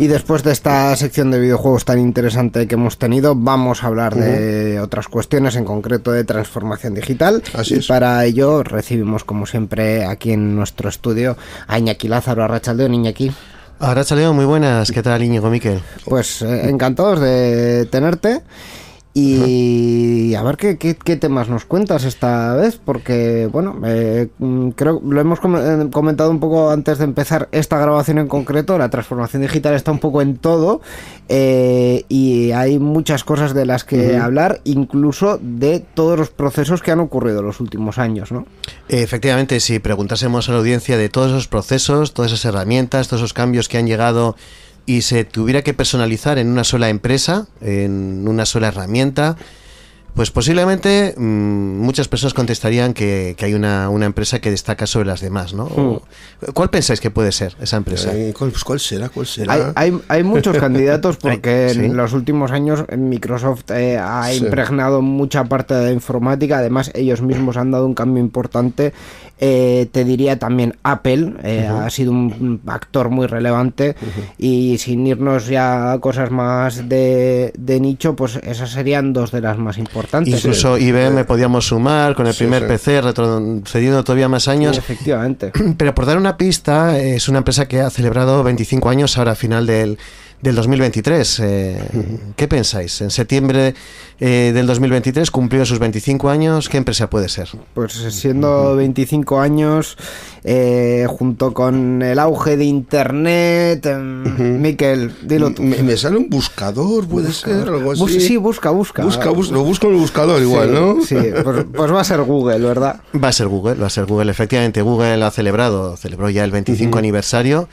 Y después de esta sección de videojuegos tan interesante que hemos tenido, vamos a hablar de otras cuestiones, en concreto de transformación digital. Así y para ello recibimos, como siempre, aquí en nuestro estudio a Iñaki Lázaro Arrachaldeón. Iñaki. Arrachaldeón, muy buenas. ¿Qué tal, Íñigo Miquel? Pues eh, encantados de tenerte. Y a ver qué, temas nos cuentas esta vez, porque bueno, eh, mm, creo lo hemos eh, comentado un poco antes de empezar esta grabación en concreto, la transformación digital está un poco en todo eh, y hay muchas cosas de las que hablar, incluso de todos los procesos que han ocurrido en los últimos años. ¿no? Efectivamente, si preguntásemos a la audiencia de todos esos procesos, todas esas herramientas, todos esos cambios que han llegado y se tuviera que personalizar en una sola empresa, en una sola herramienta, pues posiblemente mm, muchas personas contestarían que, hay una, empresa que destaca sobre las demás, ¿no? Hmm. ¿Cuál pensáis que puede ser esa empresa? Eh, pues, ¿Cuál, será? Hay, muchos candidatos porque en los últimos años eh, Microsoft eh, ha impregnado mucha parte de la informática, además ellos mismos han dado un cambio importante. te diría también Apple, ha sido un actor muy relevante y sin irnos ya a cosas más de, de nicho, pues esas serían dos de las más importantes. Incluso IBM podíamos sumar con el primer PC, retrocediendo todavía más años. efectivamente. Pero por dar una pista, es una empresa que ha celebrado 25 años ahora a final del del 2023. Eh, ¿Qué pensáis? En septiembre eh, del 2023 cumplió sus 25 años. ¿Qué empresa puede ser? Pues eh, siendo 25 años, junto con el auge de Internet, em, Miquel, dilo tú. Me, sale un buscador, puede ser, algo así. sí, busca, busca. busca bus lo busco en el buscador igual, ¿no? Sí, pues, pues, va a ser Google, ¿verdad? Va a ser Google, va a ser Google. Efectivamente, Google ha celebrado, celebró ya el 25 aniversario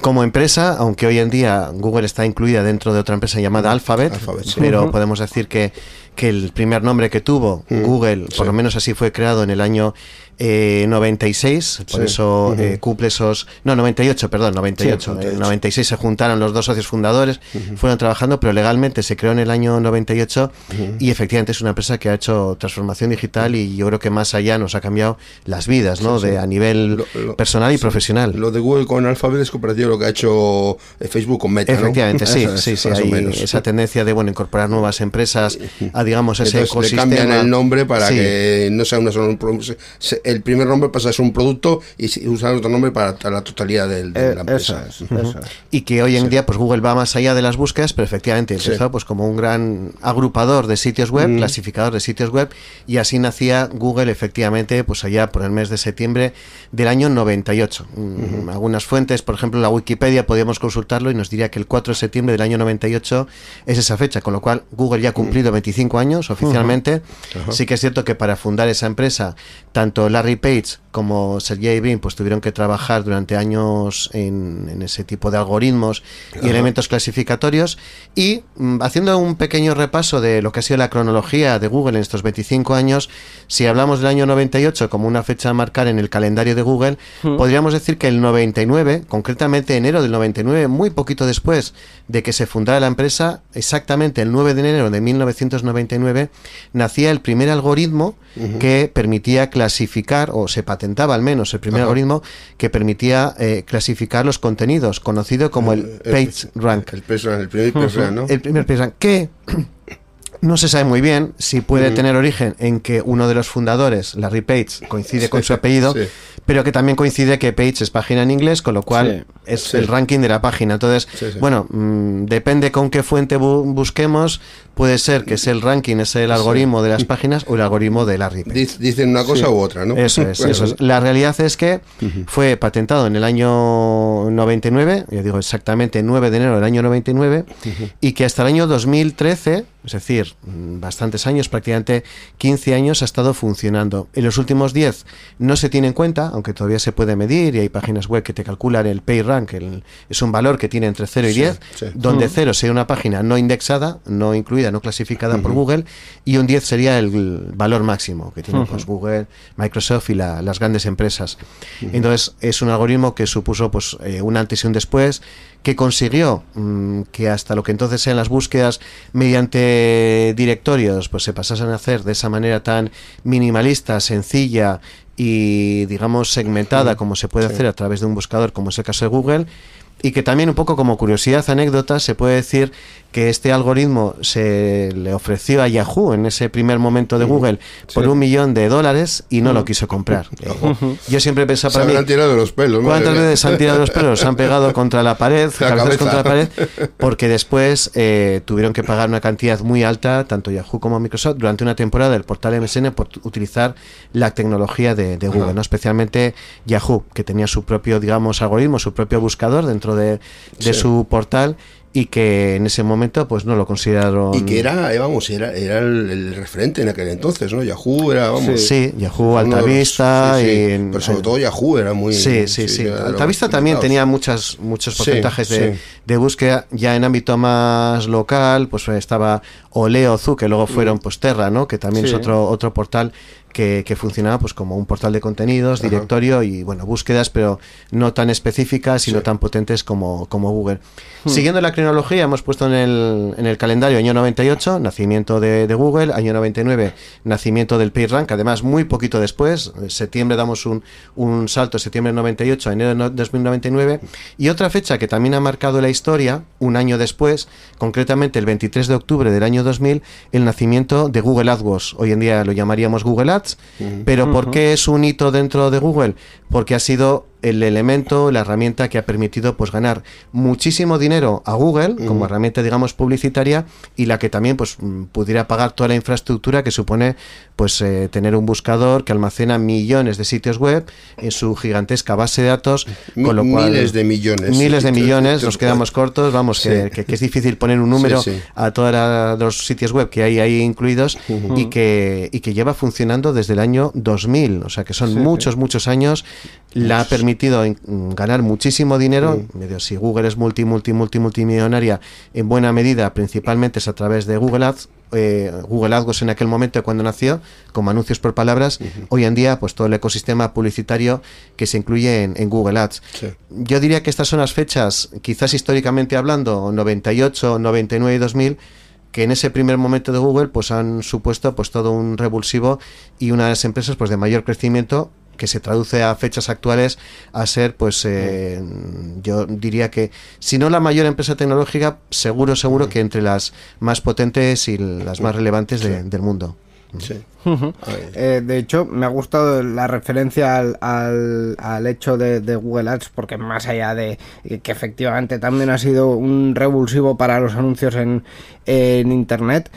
como empresa, aunque hoy en día Google está incluida dentro de otra empresa llamada Alphabet, pero podemos decir que que el primer nombre que tuvo, mm. Google, por lo menos así fue creado en el año 96, eh, por eso eh, cumple esos... No, 98, perdón, 98. En 96 se juntaron los dos socios fundadores, fueron trabajando, pero legalmente se creó en el año 98 y efectivamente es una empresa que ha hecho transformación digital y yo creo que más allá nos ha cambiado las vidas, ¿no? De, a nivel personal y profesional. Lo de Google con Alphabet es comparativo ...a lo que ha hecho eh, Facebook con Meta. Efectivamente, sí, sí, sí. Hay esa tendencia de bueno incorporar nuevas empresas digamos, ese Entonces, ecosistema. Le cambian el nombre para que no sea una sola. El primer nombre pasa a ser un producto y usan otro nombre para la totalidad de, eh, la empresa. Y que hoy en día, pues Google va más allá de las búsquedas, pero efectivamente empezó pues, como un gran agrupador de sitios web, clasificador de sitios web, y así nacía Google efectivamente, pues allá por el mes de septiembre del año 98. Mm, algunas fuentes, por ejemplo, la Wikipedia, podíamos consultarlo y nos diría que el 4 de septiembre del año 98 es esa fecha, con lo cual Google ya ha cumplido 25 años oficialmente. Sí que es cierto que para fundar esa empresa, tanto Larry Page como Sergey Brin pues tuvieron que trabajar durante años en, ese tipo de algoritmos y elementos clasificatorios. Y mm, haciendo un pequeño repaso de lo que ha sido la cronología de Google en estos 25 años, si hablamos del año 98 como una fecha a marcar en el calendario de Google, podríamos decir que el 99, concretamente enero del 99, muy poquito después de que se fundara la empresa, exactamente el 9 de enero de 1999, nacía el primer algoritmo que permitía clasificar, o se patentaba al menos, el primer algoritmo que permitía eh, clasificar los contenidos, conocido como el, eh, eh, PageRank. El, el, primer ¿no? El primer PageRank, que no se sabe muy bien si puede tener origen en que uno de los fundadores, Larry Page, coincide con su apellido, pero que también coincide que Page es página en inglés, con lo cual es el ranking de la página. Entonces, bueno, mm, depende con qué fuente busquemos, puede ser que es el ranking, es el algoritmo de las páginas o el algoritmo de Larry Page. Dicen una cosa u otra, ¿no? Eso es, La realidad es que fue patentado en el año 99, yo digo exactamente 9 de enero del año 99, y que hasta el año 2013, es decir, Mm, bastantes años, prácticamente 15 años ha estado funcionando. En los últimos 10 no se tiene en cuenta, aunque todavía se puede medir y hay páginas web que te calculan el pay rank, es un valor que tiene entre 0 y 10, donde 0 mm. sería una página no indexada, no incluida, no clasificada por Google y un 10 sería el valor máximo que tiene pues, Google, Microsoft y las grandes empresas. Entonces es un algoritmo que supuso pues eh, un antes y un después que consiguió mm, que hasta lo que entonces sean las búsquedas mediante directorios pues se pasasen a hacer de esa manera tan minimalista, sencilla y digamos segmentada mm. como se puede hacer a través de un buscador como es el caso de Google y que también un poco como curiosidad, anécdota, se puede decir que este algoritmo se le ofreció a Yahoo en ese primer momento de Google por un millón de dólares y no lo mm. quiso comprar. Yo siempre pensaba para se han tirado los pelos. ¿Cuántas veces se han tirado los pelos? Se han pegado contra la pared, contra la pared, porque después eh, tuvieron que pagar una cantidad muy alta, tanto Yahoo como Microsoft, durante una temporada del portal MSN por utilizar la tecnología de, Google, ¿no? especialmente Yahoo, que tenía su propio, digamos, algoritmo, su propio buscador dentro de, su portal y que en ese momento pues no lo consideraron y que era eh, vamos era, era el, referente en aquel entonces no Yahoo era vamos sí, Yahoo Altavista pero sobre todo Yahoo era muy sí sí sí, Altavista también tenía muchas muchos porcentajes de, búsqueda ya en ámbito más local pues estaba Oleo Zu que luego fueron mm. posterra pues, Terra no que también es otro otro portal que, funcionaba pues como un portal de contenidos, directorio y bueno, búsquedas, pero no tan específicas, Y no tan potentes como, como Google. Hmm. Siguiendo la cronología, hemos puesto en el, en el calendario año 98, nacimiento de, Google, año 99, nacimiento del PageRank, además muy poquito después, en septiembre damos un, un salto, septiembre 98, enero de 2099, y otra fecha que también ha marcado la historia, un año después, concretamente el 23 de octubre del año 2000, el nacimiento de Google AdWords. Hoy en día lo llamaríamos Google Ads pero ¿por qué es un hito dentro de Google? Porque ha sido el elemento, la herramienta que ha permitido pues ganar muchísimo dinero a Google como mm. herramienta digamos publicitaria y la que también pues mm, pudiera pagar toda la infraestructura que supone pues eh, tener un buscador que almacena millones de sitios web en su gigantesca base de datos con lo cual miles de millones miles de millones nos quedamos cortos vamos que, es difícil poner un número a todos los sitios web que hay ahí incluidos y que y que lleva funcionando desde el año 2000 o sea que son muchos muchos años la permitido en mm, ganar muchísimo dinero. Sí. Si Google es multi, multi, multi, multimillonaria, en buena medida, principalmente es a través de Google Ads. Eh, Google ads en aquel momento cuando nació, como anuncios por palabras, hoy en día pues todo el ecosistema publicitario que se incluye en, Google Ads. Yo diría que estas son las fechas, quizás históricamente hablando, 98, 99 y 2000, que en ese primer momento de Google pues han supuesto pues todo un revulsivo y una de las empresas pues de mayor crecimiento que se traduce a fechas actuales a ser, pues eh, yo diría que, si no la mayor empresa tecnológica, seguro, seguro que entre las más potentes y las más relevantes del mundo. Sí. Eh, de hecho, me ha gustado la referencia al, al, hecho de, Google Ads, porque más allá de que efectivamente también ha sido un revulsivo para los anuncios en, en Internet,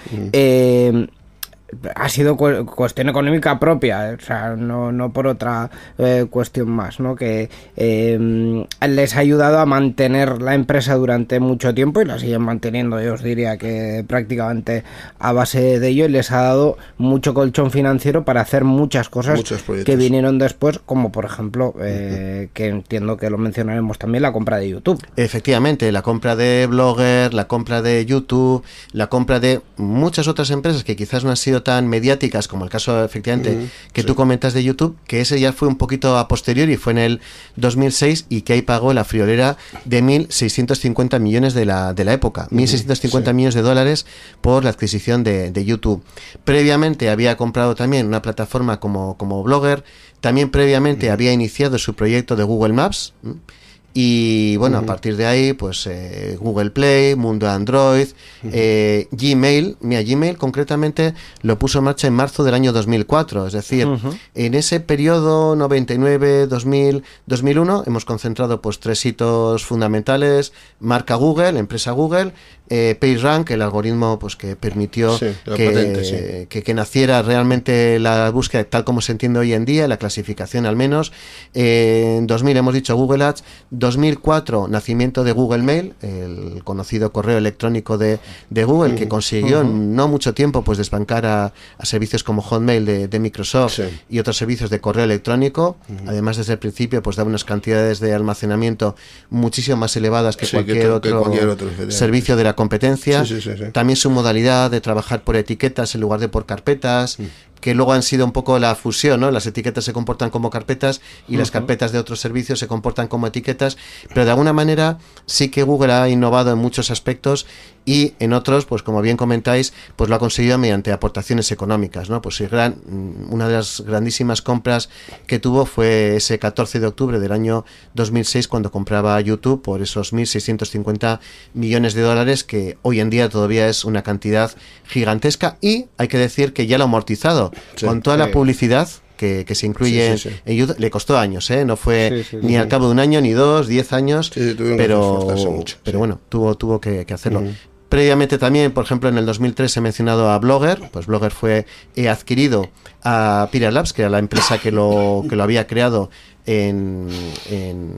ha sido cuestión económica propia, o sea, no, no por otra eh, cuestión más, ¿no? Que em, les ha ayudado a mantener la empresa durante mucho tiempo y la siguen manteniendo, yo os diría que prácticamente a base de ello y les ha dado mucho colchón financiero para hacer muchas cosas que vinieron después, como por ejemplo, eh, que entiendo que lo mencionaremos también, la compra de YouTube. Efectivamente, la compra de Blogger, la compra de YouTube, la compra de muchas otras empresas que quizás no han sido tan mediáticas como el caso efectivamente que tú comentas de YouTube, que ese ya fue un poquito a posteriori, fue en el 2006 y que ahí pagó la friolera de 1.650 millones de la, de la época, 1.650 millones de dólares por la adquisición de, YouTube. Previamente había comprado también una plataforma como, como Blogger, también previamente había iniciado su proyecto de Google Maps. Y bueno, a partir de ahí, pues eh, Google Play, Mundo Android, eh, Gmail, mira, Gmail concretamente lo puso en marcha en marzo del año 2004, es decir, en ese periodo 99, 2000, 2001 hemos concentrado pues tres hitos fundamentales, marca Google, empresa Google, eh, PageRank, el algoritmo pues que permitió que, naciera realmente la búsqueda tal como se entiende hoy en día, la clasificación al menos. en 2000 hemos dicho Google Ads, 2004, nacimiento de Google Mail, el conocido correo electrónico de, Google, que consiguió en no mucho tiempo pues desbancar a, servicios como Hotmail de, Microsoft y otros servicios de correo electrónico. Además, desde el principio, pues da unas cantidades de almacenamiento muchísimo más elevadas que cualquier, otro servicio de la competencia. También su modalidad de trabajar por etiquetas en lugar de por carpetas, mm que luego han sido un poco la fusión, ¿no? Las etiquetas se comportan como carpetas y las carpetas de otros servicios se comportan como etiquetas, pero de alguna manera sí que Google ha innovado en muchos aspectos y en otros, pues como bien comentáis, pues lo ha conseguido mediante aportaciones económicas, ¿no? Pues mm, una de las grandísimas compras que tuvo fue ese 14 de octubre del año 2006 cuando compraba YouTube por esos 1.650 millones de dólares que hoy en día todavía es una cantidad gigantesca y hay que decir que ya lo ha amortizado con toda la publicidad que, se incluye en YouTube. Le costó años, ¿eh? No fue ni al cabo de un año, ni dos, diez años, pero, pero bueno, tuvo, tuvo que, hacerlo. Previamente también, por ejemplo, en el 2003 he mencionado a Blogger, pues Blogger fue adquirido a Pira Labs, que era la empresa que lo, que lo había creado en, en,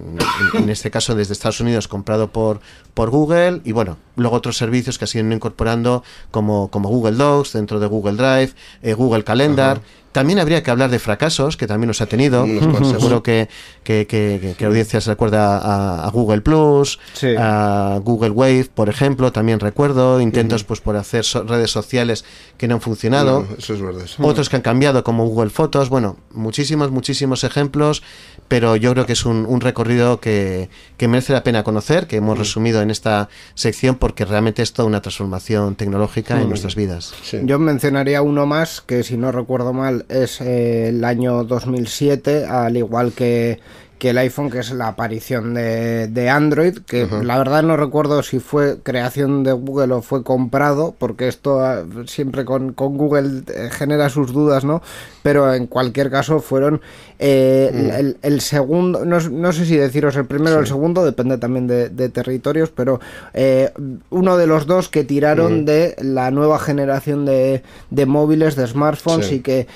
en, este caso desde Estados Unidos, comprado por, por Google. Y bueno, luego otros servicios que ha han incorporando como, como Google Docs, dentro de Google Drive, eh, Google Calendar. También habría que hablar de fracasos, que también los ha tenido. Seguro que, que, audiencia se recuerda a, Google Plus, a Google Wave, por ejemplo, también recuerdo. Intentos pues por hacer redes sociales que no han funcionado. Otros que han cambiado, como Google Fotos. Bueno, muchísimos, muchísimos ejemplos pero yo creo que es un, un recorrido que, merece la pena conocer, que hemos mm. resumido en esta sección porque realmente es toda una transformación tecnológica en mm. nuestras vidas. Yo mencionaría uno más que si no recuerdo mal es eh, el año 2007, al igual que, que el iPhone, que es la aparición de, Android, que la verdad no recuerdo si fue creación de Google o fue comprado, porque esto ah, siempre con, Google eh, genera sus dudas, ¿no? Pero en cualquier caso fueron eh, mm. el, segundo, no, sé si deciros el primero o el segundo, depende también de, territorios, pero eh, uno de los dos que tiraron de la nueva generación de, móviles, de smartphones y que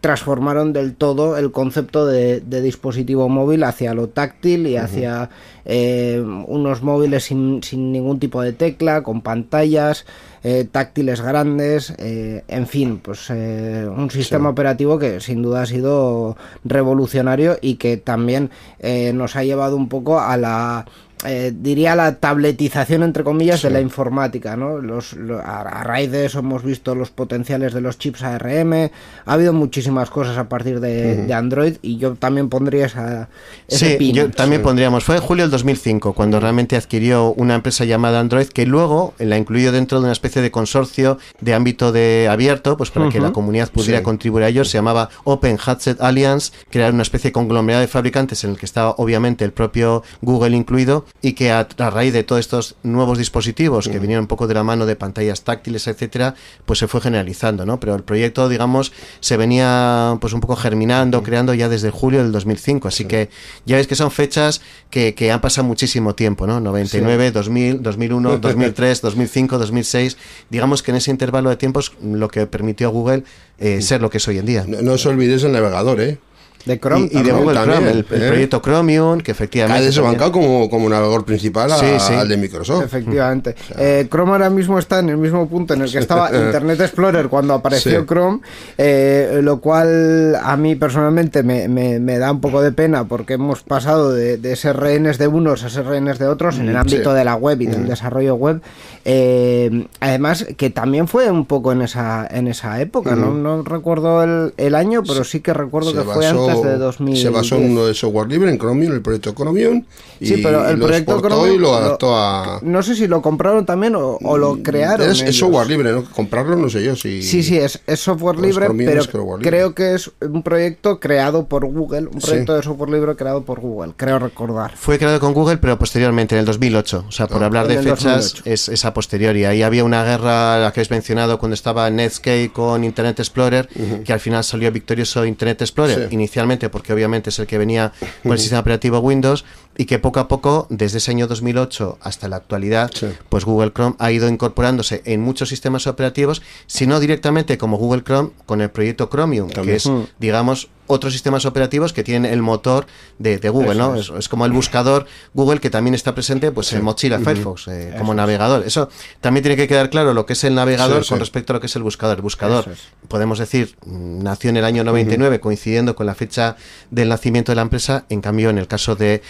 transformaron del todo el concepto de, de dispositivo móvil hacia lo táctil y hacia eh, unos móviles sin, sin, ningún tipo de tecla, con pantallas, eh, táctiles grandes, eh, en fin, pues un sistema operativo que sin duda ha sido revolucionario y que también nos ha llevado un poco a la eh, diría la tabletización entre comillas de la informática, ¿no? Los, a, raíz de eso hemos visto los potenciales de los chips ARM, ha habido muchísimas cosas a partir de, Android y yo también pondría esa... Ese sí, también pondríamos, fue en julio del 2005 cuando realmente adquirió una empresa llamada Android que luego la incluyó dentro de una especie de consorcio de ámbito de abierto, pues para que la comunidad pudiera contribuir a ellos se llamaba Open Headset Alliance, crear una especie de conglomerado de fabricantes en el que estaba obviamente el propio Google incluido y que a, raíz de todos estos nuevos dispositivos que vinieron un poco de la mano de pantallas táctiles, etcétera, pues se fue generalizando, ¿no? Pero el proyecto, digamos, se venía pues un poco germinando, creando ya desde julio del 2005, así que ya ves que son fechas que, han pasado muchísimo tiempo, ¿no? 99, 2000, 2001, 2003, 2005, 2006, digamos que en ese intervalo de tiempos lo que permitió a Google eh, ser lo que es hoy en día. No, no os olvidéis el navegador, ¿eh? De Chrome, y, de Google Chrome, el, proyecto Chromium, que efectivamente. Ha ah, desbancado como, como navegador principal al de Microsoft. Efectivamente. Eh, Chrome ahora mismo está en el mismo punto en el que estaba Internet Explorer cuando apareció Chrome, eh, lo cual a mí personalmente me, da un poco de pena porque hemos pasado de, de SRNs de unos a ser SRNs de otros en el mm, ámbito de la web y del mm. desarrollo web. Eh, además, que también fue un poco en esa, en esa época, mm. ¿no? recuerdo el, el, año, pero sí que recuerdo que fue antes 2000. Se basó en uno de software libre, en Chromium, el proyecto Chromium. sí, pero el proyecto Chromium. lo adaptó a. No sé si lo compraron también o, lo mm, crearon. Es, software libre, ¿no? Comprarlo no sé yo si. Sí, sí, es, pues software libre, pero creo que es un proyecto creado por Google, un proyecto de software libre creado por Google, creo recordar. Fue creado con Google, pero posteriormente, en el 2008. O sea, por ah. hablar de fechas, es, es a posteriori. Ahí había una guerra, la que habéis mencionado, cuando estaba Netscape con Internet Explorer, que al final salió victorioso Internet Explorer. Inicialmente porque obviamente es el que venía con el sistema operativo Windows y que poco a poco, desde ese año 2008 hasta la actualidad, pues Google Chrome ha ido incorporándose en muchos sistemas operativos, sino directamente como Google Chrome con el proyecto Chromium, que es, mm. digamos, otros sistemas operativos que tienen el motor de, Google, ¿no? Es. como el buscador Google que también está presente pues en Mozilla Firefox eh, como navegador. Eso también tiene que quedar claro lo que es el navegador con respecto a lo que es el buscador. El buscador, podemos decir, mm, nació en el año 99 coincidiendo con la fecha del nacimiento de la empresa, en cambio en el caso de,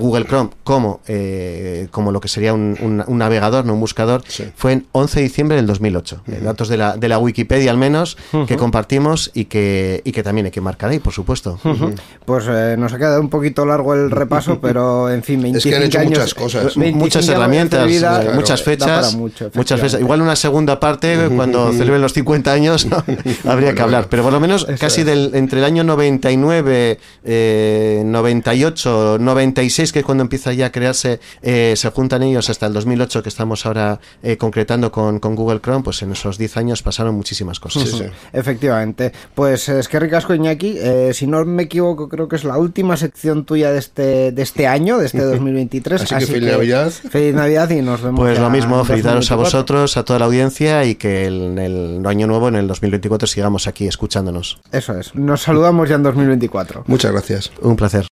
Google Chrome como, eh, como lo que sería un, navegador, no un buscador, fue en 11 de diciembre del 2008. Eh, datos de la, Wikipedia al menos que compartimos y que, y que también hay que marcar por supuesto. Pues eh, nos ha quedado un poquito largo el repaso, pero en fin, 25 es que han hecho muchas eh, cosas. Muchas herramientas, muchas fechas. muchas fechas. Igual una segunda parte, cuando celebren los 50 años, habría que hablar. Pero por lo menos casi del, entre el año 99, 98, 96, que es cuando empieza ya a crearse, eh, se juntan ellos hasta el 2008, que estamos ahora concretando con, Google Chrome, pues en esos 10 años pasaron muchísimas cosas. Efectivamente. Pues es que ricasco Iñaki eh, si no me equivoco, creo que es la última sección tuya de este, de este año, de este 2023. así, que feliz Navidad. Feliz Navidad y nos vemos. Pues lo mismo, felicitaros a vosotros, a toda la audiencia y que en el año nuevo, en el 2024, sigamos aquí escuchándonos. Eso es. Nos saludamos ya en 2024. Muchas gracias. Un placer.